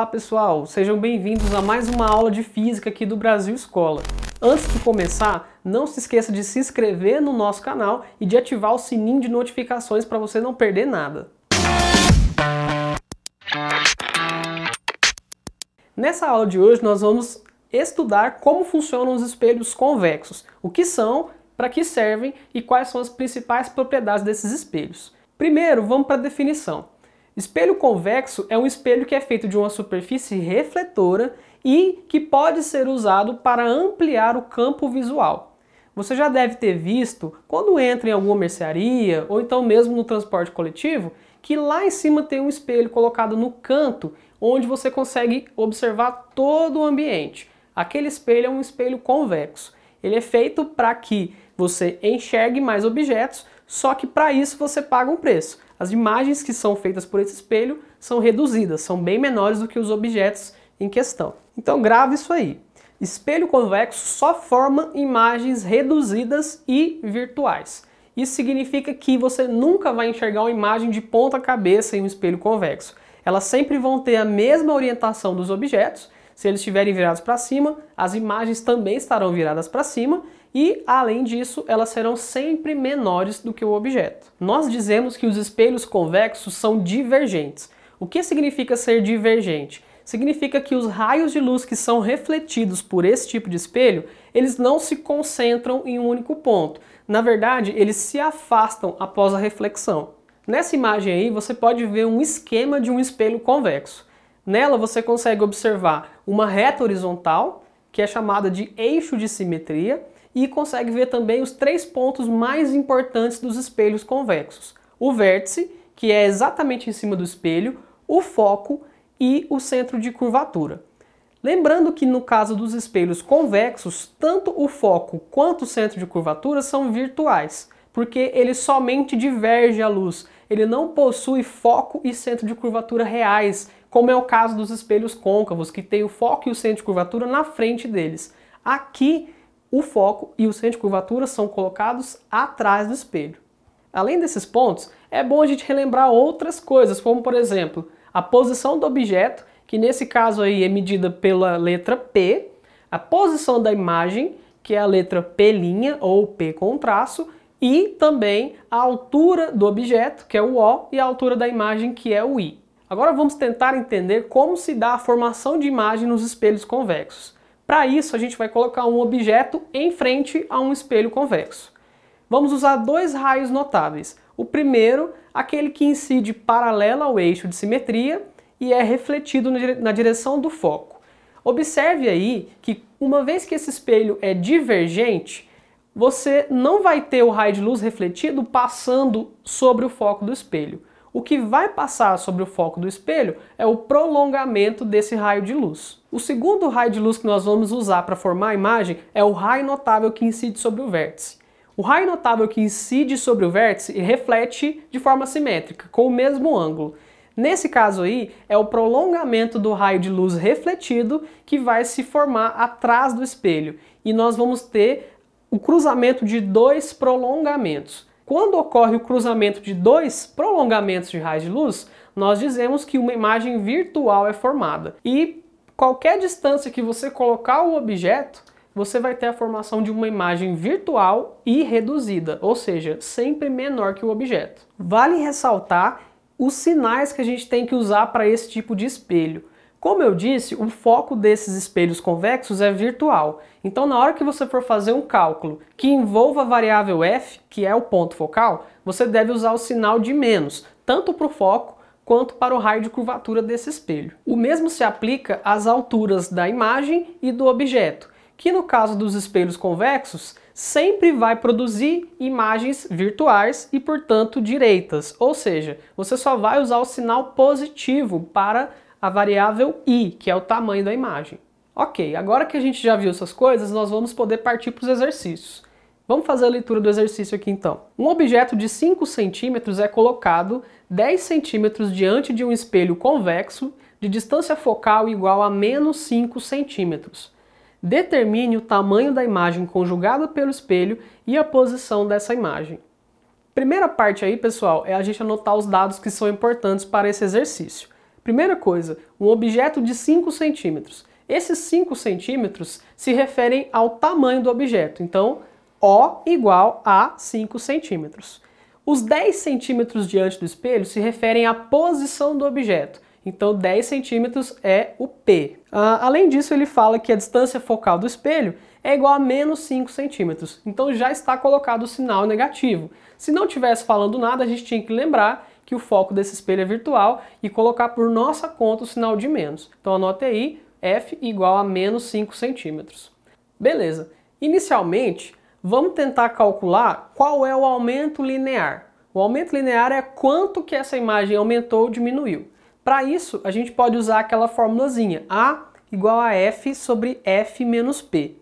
Olá pessoal, sejam bem-vindos a mais uma aula de física aqui do Brasil Escola. Antes de começar, não se esqueça de se inscrever no nosso canal e de ativar o sininho de notificações para você não perder nada. Nessa aula de hoje nós vamos estudar como funcionam os espelhos convexos, o que são, para que servem e quais são as principais propriedades desses espelhos. Primeiro, vamos para a definição. Espelho convexo é um espelho que é feito de uma superfície refletora e que pode ser usado para ampliar o campo visual. Você já deve ter visto, quando entra em alguma mercearia ou então mesmo no transporte coletivo, que lá em cima tem um espelho colocado no canto onde você consegue observar todo o ambiente. Aquele espelho é um espelho convexo. Ele é feito para que você enxergue mais objetos, só que para isso você paga um preço. As imagens que são feitas por esse espelho são reduzidas, são bem menores do que os objetos em questão. Então grave isso aí. Espelho convexo só forma imagens reduzidas e virtuais. Isso significa que você nunca vai enxergar uma imagem de ponta cabeça em um espelho convexo. Elas sempre vão ter a mesma orientação dos objetos. Se eles estiverem virados para cima, as imagens também estarão viradas para cima e, além disso, elas serão sempre menores do que o objeto. Nós dizemos que os espelhos convexos são divergentes. O que significa ser divergente? Significa que os raios de luz que são refletidos por esse tipo de espelho, eles não se concentram em um único ponto. Na verdade, eles se afastam após a reflexão. Nessa imagem aí, você pode ver um esquema de um espelho convexo. Nela você consegue observar uma reta horizontal, que é chamada de eixo de simetria, e consegue ver também os três pontos mais importantes dos espelhos convexos: o vértice, que é exatamente em cima do espelho, o foco e o centro de curvatura. Lembrando que no caso dos espelhos convexos, tanto o foco quanto o centro de curvatura são virtuais, porque ele somente diverge a luz, ele não possui foco e centro de curvatura reais, como é o caso dos espelhos côncavos, que tem o foco e o centro de curvatura na frente deles. Aqui o foco e o centro de curvatura são colocados atrás do espelho. Além desses pontos, é bom a gente relembrar outras coisas, como por exemplo, a posição do objeto, que nesse caso aí é medida pela letra P, a posição da imagem, que é a letra P' ou P com traço, e também a altura do objeto, que é o O, e a altura da imagem, que é o I. Agora vamos tentar entender como se dá a formação de imagem nos espelhos convexos. Para isso, a gente vai colocar um objeto em frente a um espelho convexo. Vamos usar dois raios notáveis. O primeiro, aquele que incide paralelo ao eixo de simetria e é refletido na direção do foco. Observe aí que uma vez que esse espelho é divergente, você não vai ter o raio de luz refletido passando sobre o foco do espelho. O que vai passar sobre o foco do espelho é o prolongamento desse raio de luz. O segundo raio de luz que nós vamos usar para formar a imagem é o raio notável que incide sobre o vértice. O raio notável que incide sobre o vértice reflete de forma simétrica, com o mesmo ângulo. Nesse caso aí, é o prolongamento do raio de luz refletido que vai se formar atrás do espelho. E nós vamos ter o cruzamento de dois prolongamentos. Quando ocorre o cruzamento de dois prolongamentos de raios de luz, nós dizemos que uma imagem virtual é formada. E qualquer distância que você colocar o objeto, você vai ter a formação de uma imagem virtual e reduzida, ou seja, sempre menor que o objeto. Vale ressaltar os sinais que a gente tem que usar para esse tipo de espelho. Como eu disse, o foco desses espelhos convexos é virtual. Então, na hora que você for fazer um cálculo que envolva a variável f, que é o ponto focal, você deve usar o sinal de menos, tanto para o foco quanto para o raio de curvatura desse espelho. O mesmo se aplica às alturas da imagem e do objeto, que no caso dos espelhos convexos, sempre vai produzir imagens virtuais e, portanto, direitas. Ou seja, você só vai usar o sinal positivo para a variável i, que é o tamanho da imagem. Ok, agora que a gente já viu essas coisas, nós vamos poder partir para os exercícios. Vamos fazer a leitura do exercício aqui então. Um objeto de 5 centímetros é colocado 10 centímetros diante de um espelho convexo de distância focal igual a menos 5 centímetros. Determine o tamanho da imagem conjugada pelo espelho e a posição dessa imagem. Primeira parte aí, pessoal, é a gente anotar os dados que são importantes para esse exercício. Primeira coisa, um objeto de 5 centímetros. Esses 5 centímetros se referem ao tamanho do objeto. Então, o igual a 5 centímetros. Os 10 centímetros diante do espelho se referem à posição do objeto. Então 10 centímetros é o P. Uh, além disso, ele fala que a distância focal do espelho é igual a menos 5 centímetros. Então já está colocado o sinal negativo. Se não tivesse falando nada, a gente tinha que lembrar que o foco desse espelho é virtual e colocar por nossa conta o sinal de menos. Então anote aí, F igual a menos 5 centímetros. Beleza. Inicialmente, Vamos tentar calcular qual é o aumento linear. O aumento linear é quanto que essa imagem aumentou ou diminuiu. Para isso, a gente pode usar aquela formulazinha A igual a F sobre F menos P.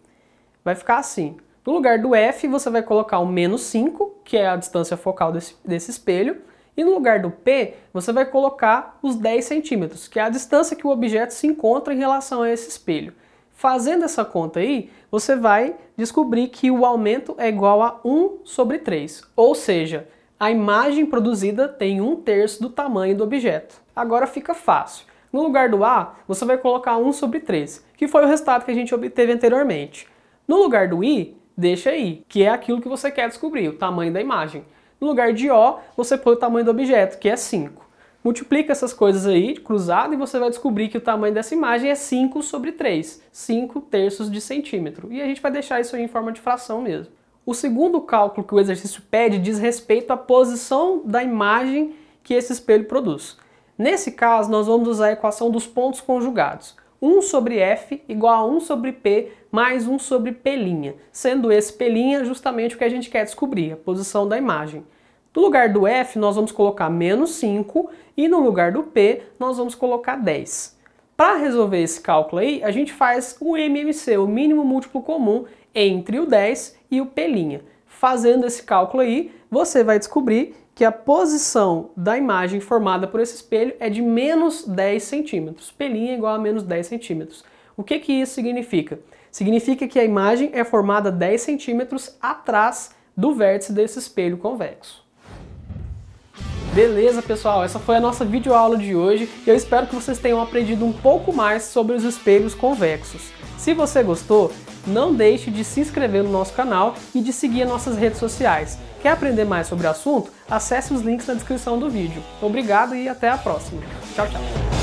Vai ficar assim. No lugar do F, você vai colocar o menos 5, que é a distância focal desse, desse espelho, e no lugar do P, você vai colocar os 10 centímetros, que é a distância que o objeto se encontra em relação a esse espelho. Fazendo essa conta aí, você vai descobrir que o aumento é igual a 1 sobre 3, ou seja, a imagem produzida tem um terço do tamanho do objeto. Agora fica fácil. No lugar do A, você vai colocar 1 sobre 3, que foi o resultado que a gente obteve anteriormente. No lugar do I, deixa I, que é aquilo que você quer descobrir, o tamanho da imagem. No lugar de O, você põe o tamanho do objeto, que é 5. Multiplica essas coisas aí, cruzado, e você vai descobrir que o tamanho dessa imagem é 5 sobre 3, 5 terços de centímetro. E a gente vai deixar isso aí em forma de fração mesmo. O segundo cálculo que o exercício pede diz respeito à posição da imagem que esse espelho produz. Nesse caso, nós vamos usar a equação dos pontos conjugados. 1 sobre f igual a 1 sobre p mais 1 sobre p', sendo esse p' justamente o que a gente quer descobrir, a posição da imagem. No lugar do F, nós vamos colocar menos 5 e no lugar do P, nós vamos colocar 10. Para resolver esse cálculo aí, a gente faz o MMC, o mínimo múltiplo comum, entre o 10 e o P'. Fazendo esse cálculo aí, você vai descobrir que a posição da imagem formada por esse espelho é de menos 10 centímetros. P' é igual a menos 10 centímetros. O que, que isso significa? Significa que a imagem é formada 10 centímetros atrás do vértice desse espelho convexo. Beleza, pessoal? Essa foi a nossa videoaula de hoje e eu espero que vocês tenham aprendido um pouco mais sobre os espelhos convexos. Se você gostou, não deixe de se inscrever no nosso canal e de seguir nossas redes sociais. Quer aprender mais sobre o assunto? Acesse os links na descrição do vídeo. Obrigado e até a próxima. Tchau, tchau.